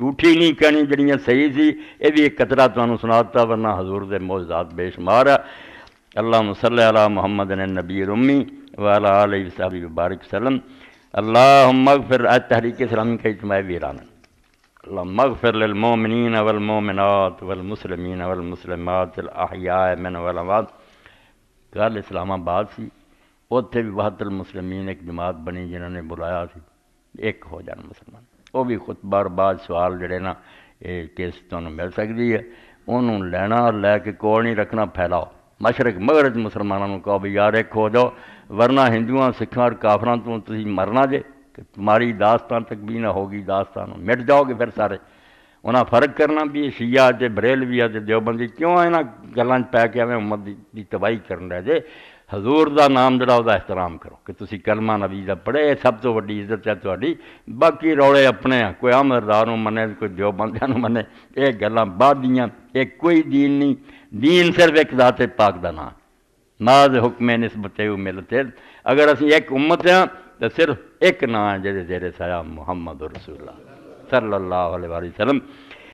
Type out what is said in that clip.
झूठी नहीं कहनी जड़ियाँ सही सी ये भी एक कतरा तुम्हें सुना दता वरना हजूर के मौजाद बेशुमार अल्लाह मुसल अला मुहम्मद ने नबी रोमी वाला आल साहब बबारक सलम अल्लाह मग फिर आज तहरीके इस्लामी का इजमाय वीरान अल्लाह मग फिर मोमिन अवल वल मुसलमिन अवल मुसलमत आहिया मैन वलवाद कल इस्लामाबाद से उत्थे भी बहतुल मुसलमीन एक जमात बनी जिन्होंने बुलाया एक हो जाए मुसलमान ਉਹ ਵੀ ਖੁਤਬਾ ਬਾਅਦ ਸਵਾਲ ਜਿਹੜੇ ਨਾ ਇਹ ਕਿਸ ਤੁਹਾਨੂੰ ਮਿਲ ਸਕਦੀ ਹੈ ਉਹਨੂੰ ਲੈਣਾ ਔਰ ਲੈ ਕੇ ਕੋਲ ਨਹੀਂ ਰੱਖਣਾ ਫੈਲਾਓ ਮਸ਼ਰਕ ਮਗਰਬ ਮੁਸਲਮਾਨਾਂ ਨੂੰ ਕਹੋ ਵੀ ਯਾਰ ਇੱਕ ਹੋ ਜਾਓ ਵਰਨਾ ਹਿੰਦੂਆਂ ਸਿੱਖਾਂ ਔਰ ਕਾਫਰਾਂ ਤੋਂ ਤੁਸੀਂ ਮਰਨਾ ਜੇ तुम्हारी दास्तान तक भी ना होगी दास्तान मिट जाओगे फिर सारे उन्हें फर्क करना भी शिया ते बरेलविया ते देवबंदी क्यों इन्होंने गलों पै के एवं उम्मत की तबाही कर रहे जे ਹਜ਼ੂਰ ਦਾ ਨਾਮ ਜਿਹੜਾ ਉਹਦਾ ਇhtram ਕਰੋ ਕਿ ਤੁਸੀਂ ਕਲਮਾ ਨਬੀ ਦਾ ਪੜ੍ਹੇ ਸਭ ਤੋਂ ਵੱਡੀ ਇੱਜ਼ਤ ਹੈ ਤੁਹਾਡੀ ਬਾਕੀ ਰੌਲੇ ਆਪਣੇ ਆ ਕੋਈ ਅਮਰਦਾਰ ਨੂੰ ਮੰਨੇ ਕੋਈ ਦਿਓਬੰਦਿਆਂ ਨੂੰ ਮੰਨੇ ਇਹ ਗੱਲਾਂ ਬਾਅਦ ਦੀਆਂ ਇਹ ਕੋਈ ਦੀਨ ਨਹੀਂ ਦੀਨ ਸਿਰਫ ਇੱਕ ਜ਼ਾਤ ਪਾਕ ਦਾ ਨਾਮ ਮਾਜ਼ ਹੁਕਮੇ ਨਿਸਬਤੇ ਉਹ ਮਿਲਤੇ ਅਗਰ ਅਸੀਂ ਇੱਕ ਉਮਤ ਆ ਤਾਂ ਸਿਰਫ ਇੱਕ ਨਾਮ ਜਿਹੜੇ ਜਿਹੜੇ ਸਾਇਆ ਮੁਹੰਮਦ ਰਸੂਲullah ਸੱਲੱਲਾਹੁ ਅਲੈਹਿ ਵਸੱਲਮ